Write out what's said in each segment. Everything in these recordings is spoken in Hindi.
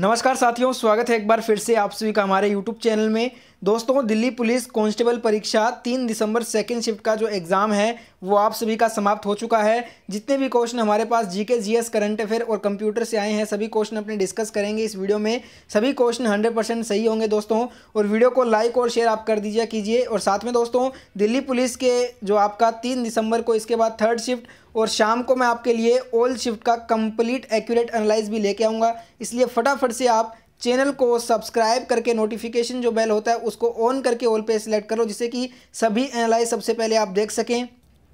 नमस्कार साथियों स्वागत है एक बार फिर से आप सभी का हमारे YouTube चैनल में दोस्तों दिल्ली पुलिस कांस्टेबल परीक्षा तीन दिसंबर सेकेंड शिफ्ट का जो एग्ज़ाम है वो आप सभी का समाप्त हो चुका है जितने भी क्वेश्चन हमारे पास जीके जीएस करंट अफेयर और कंप्यूटर से आए हैं सभी क्वेश्चन अपने डिस्कस करेंगे इस वीडियो में सभी क्वेश्चन 100 परसेंट सही होंगे दोस्तों और वीडियो को लाइक और शेयर आप कर दीजिए कीजिए और साथ में दोस्तों दिल्ली पुलिस के जो आपका तीन दिसंबर को इसके बाद थर्ड शिफ्ट और शाम को मैं आपके लिए ओल्ड शिफ्ट का कंप्लीट एक्यूरेट एनालाइज भी लेके आऊँगा इसलिए फटाफट से आप चैनल को सब्सक्राइब करके नोटिफिकेशन जो बेल होता है उसको ऑन करके ऑल पे सेलेक्ट करो जिससे कि सभी एनालाइज सबसे पहले आप देख सकें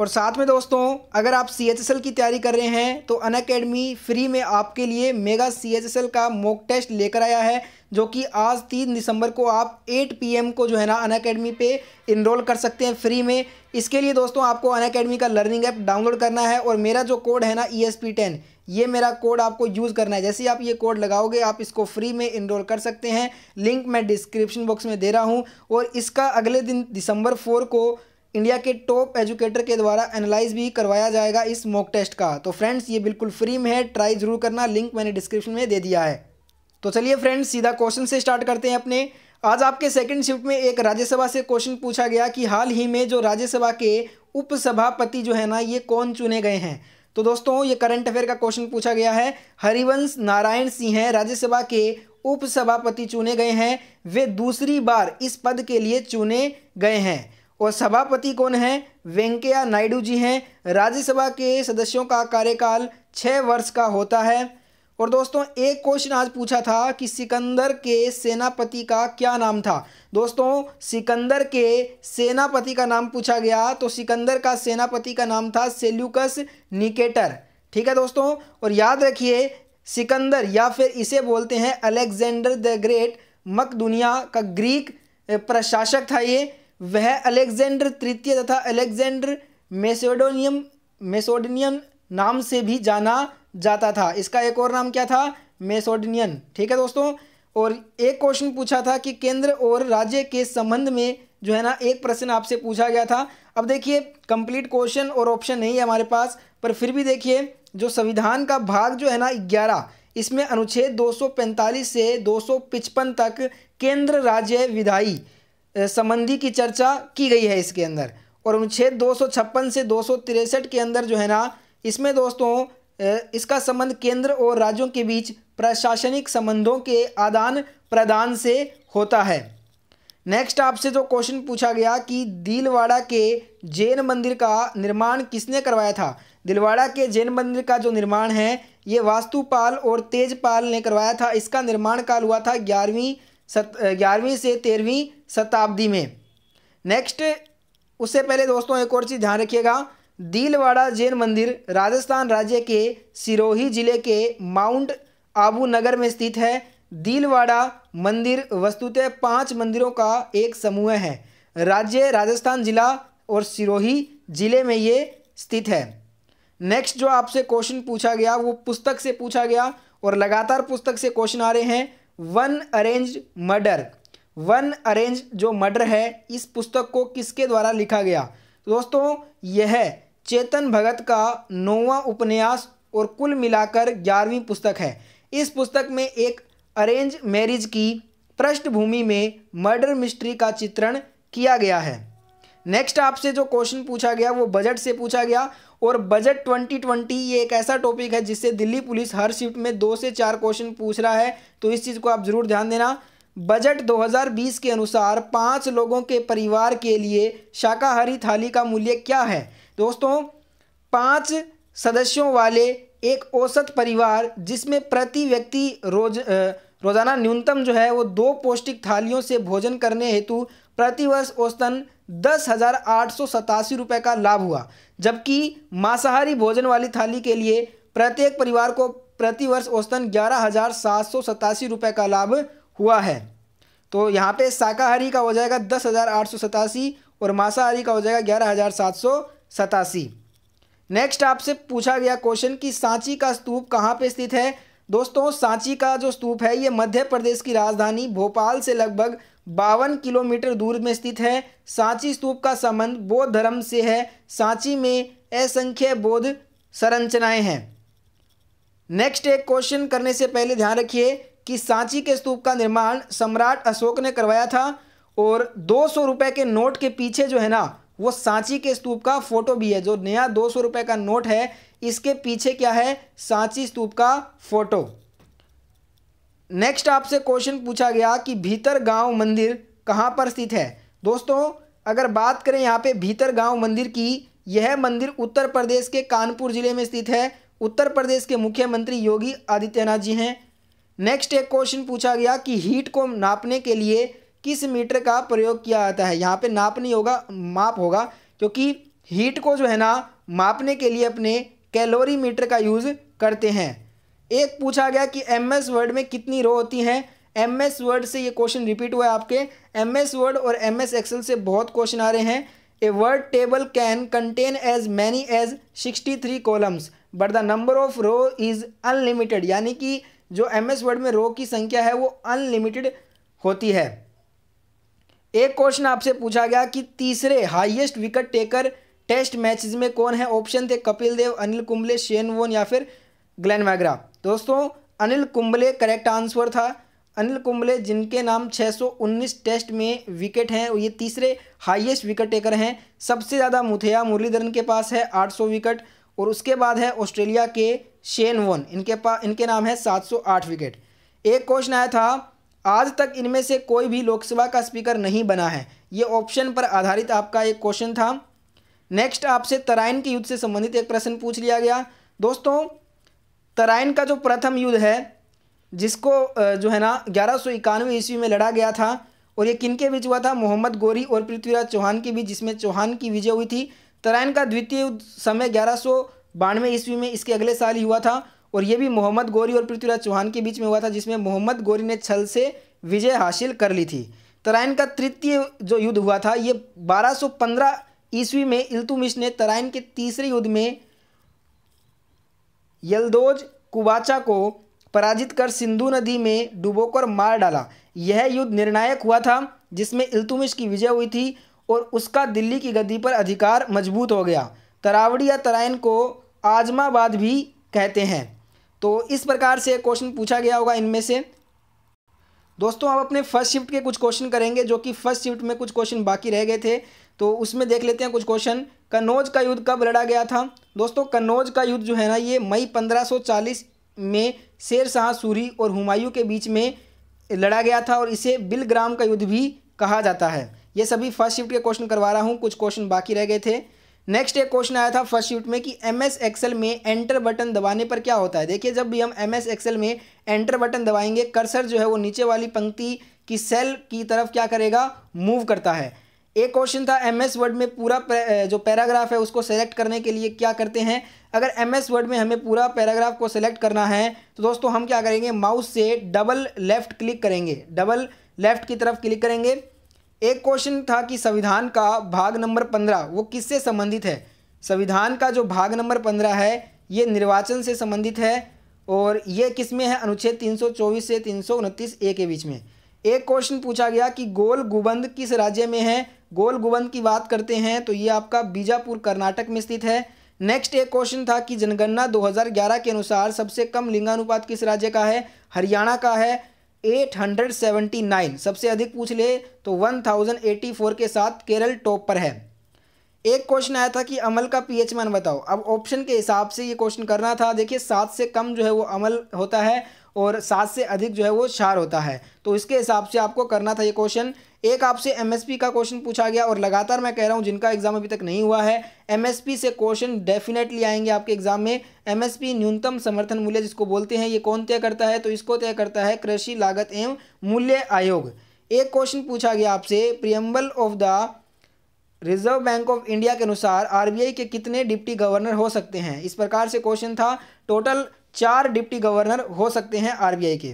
और साथ में दोस्तों अगर आप सी की तैयारी कर रहे हैं तो अन अकेडमी फ्री में आपके लिए मेगा सी का मॉक टेस्ट लेकर आया है जो कि आज तीन दिसंबर को आप 8 पीएम को जो है ना अन अकेडमी पर इनरोल कर सकते हैं फ्री में इसके लिए दोस्तों आपको अन अकेडमी का लर्निंग ऐप डाउनलोड करना है और मेरा जो कोड है ना ई एस पी टेन ये मेरा कोड आपको यूज़ करना है जैसे ही आप ये कोड लगाओगे आप इसको फ्री में इनरोल कर सकते हैं लिंक मैं डिस्क्रिप्शन बॉक्स में दे रहा हूँ और इसका अगले दिन दिसंबर फोर को इंडिया के टॉप एजुकेटर के द्वारा एनालाइज भी करवाया जाएगा इस मॉक टेस्ट का तो फ्रेंड्स ये बिल्कुल फ्री में है ट्राई ज़रूर करना लिंक मैंने डिस्क्रिप्शन में दे दिया है तो चलिए फ्रेंड्स सीधा क्वेश्चन से स्टार्ट करते हैं अपने आज आपके सेकंड शिफ्ट में एक राज्यसभा से क्वेश्चन पूछा गया कि हाल ही में जो राज्यसभा के उपसभापति जो है ना ये कौन चुने गए हैं तो दोस्तों ये करंट अफेयर का क्वेश्चन पूछा गया है हरिवंश नारायण सिंह हैं राज्यसभा के उपसभापति चुने गए हैं वे दूसरी बार इस पद के लिए चुने गए हैं और सभापति कौन है वेंकैया नायडू जी हैं राज्यसभा के सदस्यों का कार्यकाल छः वर्ष का होता है और दोस्तों एक क्वेश्चन आज पूछा था कि सिकंदर के सेनापति का क्या नाम था दोस्तों सिकंदर के सेनापति का नाम पूछा गया तो सिकंदर का सेनापति का नाम था सेल्यूकस निकेटर ठीक है दोस्तों और याद रखिए सिकंदर या फिर इसे बोलते हैं अलेक्जेंडर द ग्रेट मक दुनिया का ग्रीक प्रशासक था ये वह अलेक्जेंडर तृतीय तथा अलेक्जेंडर मेसोडोनियम मेसोडनियन नाम से भी जाना जाता था इसका एक और नाम क्या था मेसोडनियन ठीक है दोस्तों और एक क्वेश्चन पूछा था कि केंद्र और राज्य के संबंध में जो है ना एक प्रश्न आपसे पूछा गया था अब देखिए कंप्लीट क्वेश्चन और ऑप्शन नहीं है हमारे पास पर फिर भी देखिए जो संविधान का भाग जो है ना ग्यारह इसमें अनुच्छेद 245 से 255 तक केंद्र राज्य विधायी संबंधी की चर्चा की गई है इसके अंदर और अनुच्छेद दो से दो के अंदर जो है ना इसमें दोस्तों इसका संबंध केंद्र और राज्यों के बीच प्रशासनिक संबंधों के आदान प्रदान से होता है नेक्स्ट आपसे जो क्वेश्चन पूछा गया कि दिलवाड़ा के जैन मंदिर का निर्माण किसने करवाया था दिलवाड़ा के जैन मंदिर का जो निर्माण है ये वास्तुपाल और तेजपाल ने करवाया था इसका निर्माण काल हुआ था ग्यारहवीं सत ग्यारहवीं से तेरहवीं शताब्दी में नेक्स्ट उससे पहले दोस्तों एक और चीज़ ध्यान रखिएगा दीलवाड़ा जैन मंदिर राजस्थान राज्य के सिरोही जिले के माउंट आबू नगर में स्थित है दीलवाड़ा मंदिर वस्तुतः पांच मंदिरों का एक समूह है राज्य राजस्थान जिला और सिरोही जिले में ये स्थित है नेक्स्ट जो आपसे क्वेश्चन पूछा गया वो पुस्तक से पूछा गया और लगातार पुस्तक से क्वेश्चन आ रहे हैं one arrange murder one arrange जो मर्डर है इस पुस्तक को किसके द्वारा लिखा गया दोस्तों यह चेतन भगत का नौवा उपन्यास और कुल मिलाकर ग्यारहवीं पुस्तक है इस पुस्तक में एक अरेंज मैरिज की पृष्ठभूमि में मर्डर मिस्ट्री का चित्रण किया गया है नेक्स्ट आपसे जो क्वेश्चन पूछा गया वो बजट से पूछा गया और बजट 2020 ये एक ऐसा टॉपिक है जिससे दिल्ली पुलिस हर शिफ्ट में दो से चार क्वेश्चन पूछ रहा है तो इस चीज़ को आप ज़रूर ध्यान देना बजट 2020 के अनुसार पाँच लोगों के परिवार के लिए शाकाहारी थाली का मूल्य क्या है दोस्तों पाँच सदस्यों वाले एक औसत परिवार जिसमें प्रति व्यक्ति रोज रोजाना न्यूनतम जो है वो दो पौष्टिक थालियों से भोजन करने हेतु प्रतिवर्ष औसतन दस हज़ार आठ सौ सतासी रुपये का लाभ हुआ जबकि मांसाहारी भोजन वाली थाली के लिए प्रत्येक परिवार को प्रतिवर्ष औसतन ग्यारह हज़ार सात सौ सतासी रुपये का लाभ हुआ है तो यहाँ पे शाकाहारी का हो जाएगा दस हज़ार आठ सौ सतासी और मांसाहारी का हो जाएगा ग्यारह हज़ार सात सौ सतासी नेक्स्ट आपसे पूछा गया क्वेश्चन कि सांची का स्तूप कहाँ पे स्थित है दोस्तों सांची का जो स्तूप है ये मध्य प्रदेश की राजधानी भोपाल से लगभग बावन किलोमीटर दूर में स्थित है सांची स्तूप का संबंध बौद्ध धर्म से है सांची में असंख्य बौद्ध संरचनाएं हैं नेक्स्ट एक क्वेश्चन करने से पहले ध्यान रखिए कि सांची के स्तूप का निर्माण सम्राट अशोक ने करवाया था और दो सौ रुपये के नोट के पीछे जो है ना वो सांची के स्तूप का फोटो भी है जो नया दो सौ रुपये का नोट है इसके पीछे क्या है सांची स्तूप का फोटो नेक्स्ट आपसे क्वेश्चन पूछा गया कि भीतर गांव मंदिर कहाँ पर स्थित है दोस्तों अगर बात करें यहाँ पे भीतर गांव मंदिर की यह मंदिर उत्तर प्रदेश के कानपुर जिले में स्थित है उत्तर प्रदेश के मुख्यमंत्री योगी आदित्यनाथ जी हैं नेक्स्ट एक क्वेश्चन पूछा गया कि हीट को नापने के लिए किस मीटर का प्रयोग किया जाता है यहाँ पे नाप नहीं होगा माप होगा क्योंकि हीट को जो है ना मापने के लिए अपने कैलोरी मीटर का यूज़ करते हैं एक पूछा गया कि एम एस वर्ड में कितनी रो होती हैं एम एस वर्ड से ये क्वेश्चन रिपीट हुआ है आपके एम एस वर्ड और एम एस एक्सेल से बहुत क्वेश्चन आ रहे हैं a Word table can contain as many as sixty three columns but the number of row is unlimited यानी कि जो एम एस वर्ड में रो की संख्या है वो अनलिमिटेड होती है एक क्वेश्चन आपसे पूछा गया कि तीसरे highest wicket taker test matches में कौन है ऑप्शन थे कपिल देव अनिल कुंबले शेन वोन या फिर ग्लैन वैगरा दोस्तों अनिल कुंबले करेक्ट आंसर था अनिल कुंबले जिनके नाम 619 टेस्ट में विकेट हैं ये तीसरे हाईएस्ट विकेट टेकर हैं सबसे ज़्यादा मुथिया मुरलीधरन के पास है 800 विकेट और उसके बाद है ऑस्ट्रेलिया के शेन वोन इनके पास इनके नाम है 708 विकेट एक क्वेश्चन आया था आज तक इनमें से कोई भी लोकसभा का स्पीकर नहीं बना है ये ऑप्शन पर आधारित आपका एक क्वेश्चन था नेक्स्ट आपसे तराइन के युद्ध से संबंधित एक प्रश्न पूछ लिया गया दोस्तों तराइन का जो प्रथम युद्ध है जिसको जो है ना ग्यारह सौ इक्यानवे ईस्वी में लड़ा गया था और ये किन के बीच हुआ था मोहम्मद गोरी और पृथ्वीराज चौहान के बीच जिसमें चौहान की विजय हुई थी तराइन का द्वितीय युद्ध समय ग्यारह सौ बानवे ईस्वी में इसके अगले साल ही हुआ था और ये भी मोहम्मद गोरी और पृथ्वीराज चौहान के बीच में हुआ था जिसमें मोहम्मद गोरी ने छल से विजय हासिल कर ली थी तराइन का तृतीय जो युद्ध हुआ था ये पंद्रह ईस्वी में इल्तुमिश ने तराइन के तीसरे युद्ध में यलदोज कुवाचा को पराजित कर सिंधु नदी में डुबोकर मार डाला यह युद्ध निर्णायक हुआ था जिसमें इल्तुमिश की विजय हुई थी और उसका दिल्ली की गद्दी पर अधिकार मजबूत हो गया तरावड़ी या तराइन को आजमाबाद भी कहते हैं तो इस प्रकार से क्वेश्चन पूछा गया होगा इनमें से दोस्तों अब अपने फर्स्ट शिफ्ट के कुछ क्वेश्चन करेंगे जो कि फर्स्ट शिफ्ट में कुछ क्वेश्चन बाकी रह गए थे तो उसमें देख लेते हैं कुछ क्वेश्चन कन्नौज का युद्ध कब लड़ा गया था दोस्तों कन्नौज का युद्ध जो है ना ये मई 1540 में शेर शाह सूरी और हुमायूं के बीच में लड़ा गया था और इसे बिलग्राम का युद्ध भी कहा जाता है ये सभी फर्स्ट शिफ्ट के क्वेश्चन करवा रहा हूँ कुछ क्वेश्चन बाकी रह गए थे नेक्स्ट एक क्वेश्चन आया था फर्स्ट शिफ्ट में कि एम एस एक्सेल में एंटर बटन दबाने पर क्या होता है देखिए जब भी हम एम एस एक्सेल में एंटर बटन दबाएंगे कर्सर जो है वो नीचे वाली पंक्ति की सेल की तरफ क्या करेगा मूव करता है एक क्वेश्चन था एम एस वर्ड में पूरा जो पैराग्राफ है उसको सेलेक्ट करने के लिए क्या करते हैं अगर एम एस वर्ड में हमें पूरा पैराग्राफ को सेलेक्ट करना है तो दोस्तों हम क्या करेंगे माउस से डबल लेफ्ट क्लिक करेंगे डबल लेफ्ट की तरफ क्लिक करेंगे एक क्वेश्चन था कि संविधान का भाग नंबर पंद्रह वो किससे संबंधित है संविधान का जो भाग नंबर पंद्रह है ये निर्वाचन से संबंधित है और ये किस में है अनुच्छेद 324 से तीन ए के बीच में एक क्वेश्चन पूछा गया कि गोल गुबंद किस राज्य में है गोल गोवंद की बात करते हैं तो ये आपका बीजापुर कर्नाटक में स्थित है नेक्स्ट एक क्वेश्चन था कि जनगणना 2011 के अनुसार सबसे कम लिंगानुपात किस राज्य का है हरियाणा का है 879 सबसे अधिक पूछ ले तो 1084 के साथ केरल टॉप पर है एक क्वेश्चन आया था कि अमल का पीएच मान बताओ अब ऑप्शन के हिसाब से ये क्वेश्चन करना था देखिए सात से कम जो है वो अमल होता है और सात से अधिक जो है वो क्षार होता है तो इसके हिसाब से आपको करना था ये क्वेश्चन एक आपसे एमएसपी का क्वेश्चन पूछा गया और लगातार मैं कह रहा हूँ जिनका एग्जाम अभी तक नहीं हुआ है एमएसपी से क्वेश्चन डेफिनेटली आएंगे आपके एग्जाम में एमएसपी न्यूनतम समर्थन मूल्य जिसको बोलते हैं ये कौन तय करता है तो इसको तय करता है कृषि लागत एवं मूल्य आयोग एक क्वेश्चन पूछा गया आपसे preamble of the Reserve Bank of India के अनुसार आरबीआई के कितने डिप्टी गवर्नर हो सकते हैं इस प्रकार से क्वेश्चन था टोटल चार डिप्टी गवर्नर हो सकते हैं आरबीआई के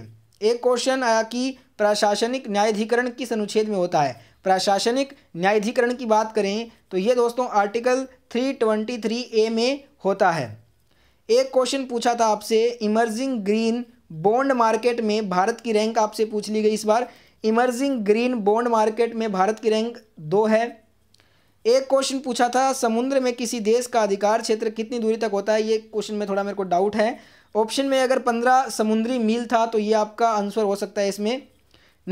एक क्वेश्चन आया कि प्रशासनिक न्यायाधिकरण किस अनुच्छेद में होता है प्रशासनिक न्यायाधिकरण की बात करें तो ये दोस्तों आर्टिकल 323 ए में होता है एक क्वेश्चन पूछा था आपसे इमर्जिंग ग्रीन बॉन्ड मार्केट में भारत की रैंक आपसे पूछ ली गई इस बार इमर्जिंग ग्रीन बॉन्ड मार्केट में भारत की रैंक दो है एक क्वेश्चन पूछा था समुद्र में किसी देश का अधिकार क्षेत्र कितनी दूरी तक होता है ये क्वेश्चन में थोड़ा मेरे को डाउट है ऑप्शन में अगर पंद्रह समुद्री मील था तो ये आपका आंसर हो सकता है इसमें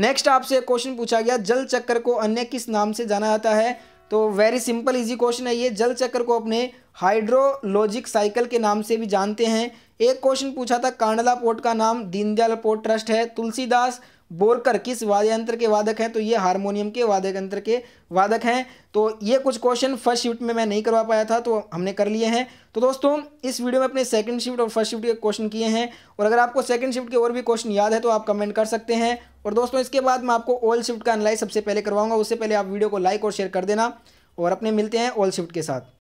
नेक्स्ट आपसे क्वेश्चन पूछा गया जल चक्कर को अन्य किस नाम से जाना जाता है तो वेरी सिंपल इजी क्वेश्चन है ये जल चक्कर को अपने हाइड्रोलॉजिक साइकिल के नाम से भी जानते हैं एक क्वेश्चन पूछा था कांडला पोर्ट का नाम दीनदयाल पोर्ट ट्रस्ट है तुलसीदास बोरकर किस वाद्य यंत्र के वादक हैं तो ये हारमोनियम के वाद्य यंत्र के वादक हैं तो ये कुछ क्वेश्चन फर्स्ट शिफ्ट में मैं नहीं करवा पाया था तो हमने कर लिए हैं तो दोस्तों इस वीडियो में अपने सेकंड शिफ्ट और फर्स्ट शिफ्ट के क्वेश्चन किए हैं और अगर आपको सेकंड शिफ्ट के और भी क्वेश्चन याद है तो आप कमेंट कर सकते हैं और दोस्तों इसके बाद मैं आपको ऑल शिफ्ट का अनलाइज सबसे पहले करवाऊंगा उससे पहले आप वीडियो को लाइक और शेयर कर देना और अपने मिलते हैं ऑल शिफ्ट के साथ